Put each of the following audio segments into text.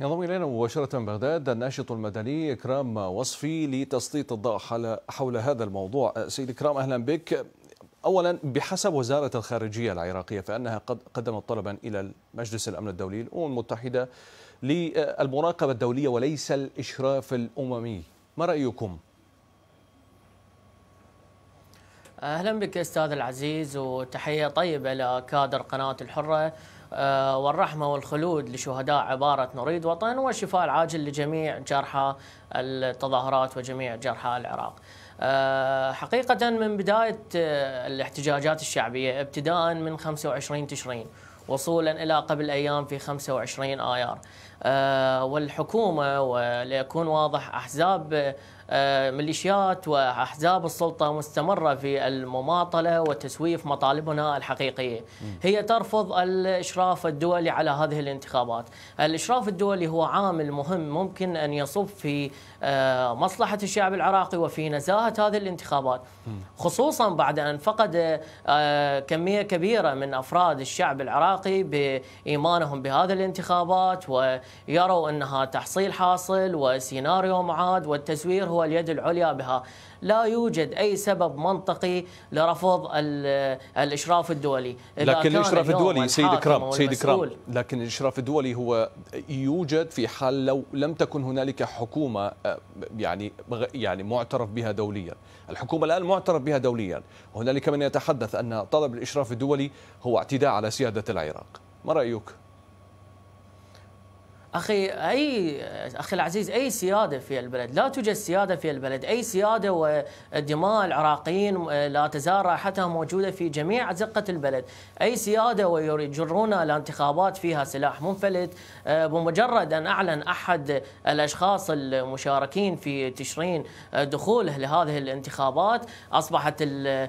ينضم إلينا مباشرة من بغداد الناشط المدني إكرام وصفي لتسليط الضوء حول هذا الموضوع سيد إكرام أهلا بك أولا بحسب وزارة الخارجية العراقية فأنها قد قدمت طلبا إلى مجلس الأمن الدولي الأمم المتحدة للمراقبة الدولية وليس الإشراف الأممي ما رأيكم؟ أهلا بك أستاذ العزيز وتحية طيبة لكادر قناة الحرة آه، والرحمة والخلود لشهداء عبارة نريد وطن والشفاء العاجل لجميع جرحى التظاهرات وجميع جرحى العراق آه، حقيقة من بداية آه، الاحتجاجات الشعبية ابتداء من 25 تشرين وصولا إلى قبل أيام في 25 آيار آه، والحكومه وليكون واضح احزاب آه، ميليشيات واحزاب السلطه مستمره في المماطله وتسويف مطالبنا الحقيقيه. هي ترفض الاشراف الدولي على هذه الانتخابات. الاشراف الدولي هو عامل مهم ممكن ان يصب في آه، مصلحه الشعب العراقي وفي نزاهه هذه الانتخابات. خصوصا بعد ان فقد كميه كبيره من افراد الشعب العراقي بايمانهم بهذه الانتخابات و يروا أنها تحصيل حاصل وسيناريو معاد والتزوير هو اليد العليا بها لا يوجد أي سبب منطقي لرفض الإشراف الدولي لكن الإشراف الدولي سيد كرام سيد كرام لكن الإشراف الدولي هو يوجد في حال لو لم تكن هنالك حكومة آه، يعني يعني معترف بها دوليا الحكومة الآن معترف بها دوليا هنالك من يتحدث أن طلب الإشراف الدولي هو اعتداء على سيادة العراق ما رأيك؟ اخي اي اخي العزيز اي سياده في البلد لا توجد سياده في البلد اي سياده ودماء العراقيين لا تزال رائحتها موجوده في جميع ازقه البلد اي سياده ويجرون الانتخابات فيها سلاح منفلت آه، بمجرد ان اعلن احد الاشخاص المشاركين في تشرين آه، دخوله لهذه الانتخابات اصبحت آه،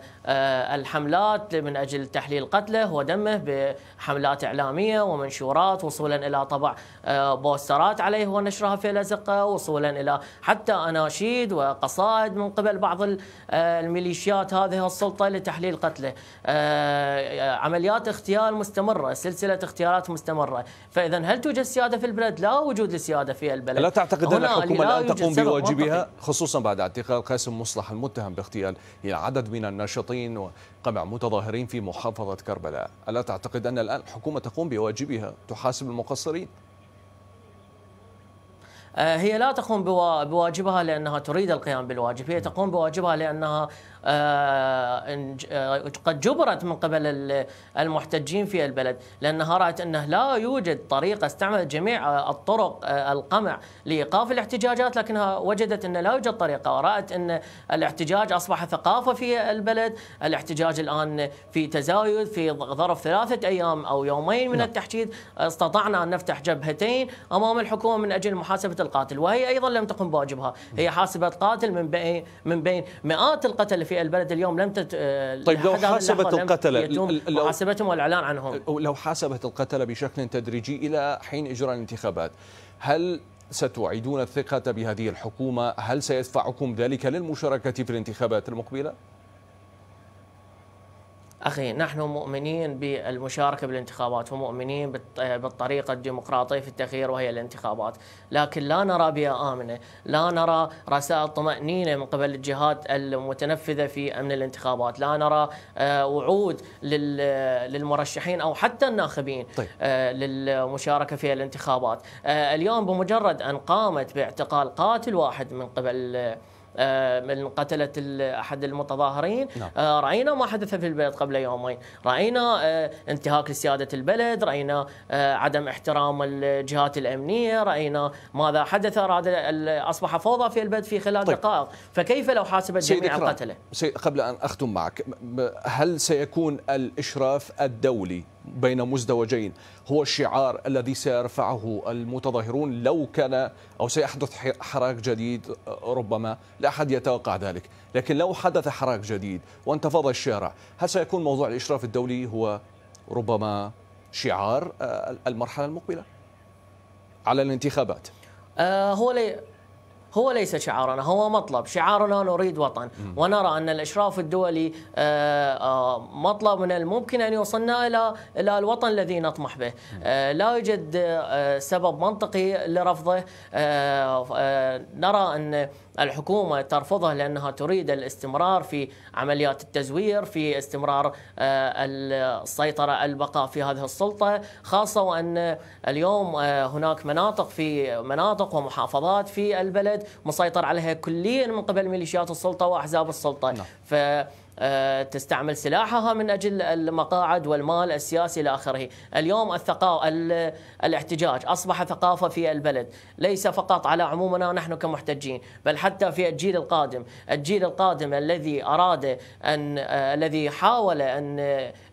الحملات من اجل تحليل قتله ودمه بحملات اعلاميه ومنشورات وصولا الى طبع بوسترات عليه ونشرها في الأزقة وصولا إلى حتى أناشيد وقصائد من قبل بعض آه، الميليشيات هذه السلطة لتحليل قتله آه، عمليات اغتيال مستمرة سلسلة اغتيالات مستمرة فإذا هل توجد سيادة في البلد؟ لا وجود لسيادة في البلد لا تعتقد أن الحكومة الآن تقوم بواجبها خصوصا بعد اعتقال قاسم مصلح المتهم باغتيال عدد من الناشطين وقمع متظاهرين في محافظة كربلاء ألا تعتقد أن الآن الحكومة تقوم بواجبها تحاسب المقصرين آه، هي لا تقوم بواجبها لانها تريد القيام بالواجب، هي تقوم بواجبها لانها آه، آه، قد جبرت من قبل المحتجين في البلد، لانها رات انه لا يوجد طريقه استعملت جميع الطرق القمع لايقاف الاحتجاجات لكنها وجدت انه لا يوجد طريقه، ورات ان الاحتجاج اصبح ثقافه في البلد، الاحتجاج الان في تزايد في ظرف ثلاثه ايام او يومين من نعم. التحشيد استطعنا ان نفتح جبهتين امام الحكومه من اجل محاسبه القاتل وهي ايضا لم تقم بواجبها هي حاسبه قاتل من بين من بين مئات القتل في البلد اليوم لم تت... آه، طيب لو حاسبت القتله لو حاسبتهم والاعلان عنهم لو حاسبت القتله بشكل تدريجي الى حين اجراء الانتخابات هل ستعيدون الثقة بهذه الحكومة هل سيدفعكم ذلك للمشاركة في الانتخابات المقبلة؟ أخي نحن مؤمنين بالمشاركة بالانتخابات ومؤمنين بالطريقة الديمقراطية في التغيير وهي الانتخابات لكن لا نرى بيئة آمنة لا نرى رسائل طمأنينة من قبل الجهات المتنفذة في أمن الانتخابات لا نرى آه، وعود للمرشحين أو حتى الناخبين طيب. آه، للمشاركة في الانتخابات آه، اليوم بمجرد أن قامت باعتقال قاتل واحد من قبل آه، من قتلت احد المتظاهرين نعم. آه، راينا ما حدث في البلد قبل يومين راينا آه، انتهاك لسياده البلد راينا عدم احترام الجهات الامنيه راينا ماذا حدث راد اصبح فوضى في البلد في خلال طيب. دقائق فكيف لو حاسبت جميع القتله قبل ان اختم معك هل سيكون الاشراف الدولي بين مزدوجين هو الشعار الذي سيرفعه المتظاهرون لو كان أو سيحدث حراك جديد آه، ربما لا أحد يتوقع ذلك لكن لو حدث حراك جديد وانتفض الشارع هل سيكون موضوع الإشراف الدولي هو ربما شعار آه، المرحلة المقبلة على الانتخابات؟ آه، هو هو ليس شعارنا هو مطلب شعارنا نريد وطن ونرى أن الإشراف الدولي آه، آه، مطلب من الممكن أن يوصلنا إلى إلى الوطن الذي نطمح به آه، لا يوجد سبب منطقي لرفضه نرى أن الحكومة ترفضه لأنها تريد الاستمرار في عمليات التزوير في استمرار السيطرة البقاء في هذه السلطة خاصة وأن اليوم هناك مناطق في مناطق ومحافظات في البلد مسيطر عليها كليا من قبل ميليشيات السلطه واحزاب السلطه نعم. ف آه، تستعمل سلاحها من أجل المقاعد والمال السياسي إلى آخره اليوم الثقافة الاحتجاج أصبح ثقافة في البلد ليس فقط على عمومنا نحن كمحتجين بل حتى في الجيل القادم الجيل القادم الذي أراد أن آه، الذي حاول أن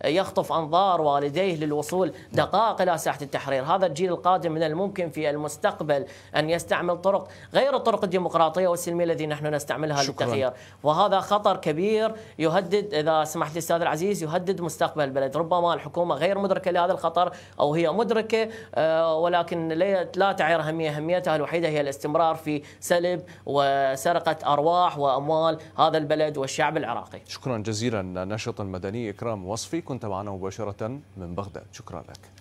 يخطف أنظار والديه للوصول دقائق إلى ساحة التحرير هذا الجيل القادم من الممكن في المستقبل أن يستعمل طرق غير الطرق الديمقراطية والسلمية الذي نحن نستعملها شكرا. للتغيير وهذا خطر كبير يهدد يهدد اذا سمحت لي استاذ العزيز يهدد مستقبل البلد، ربما الحكومه غير مدركه لهذا الخطر او هي مدركه آه، ولكن لا تعير اهميه، اهميتها الوحيده هي الاستمرار في سلب وسرقه ارواح واموال هذا البلد والشعب العراقي. شكرا جزيلا الناشط المدني اكرام وصفي كنت معنا مباشره من بغداد، شكرا لك.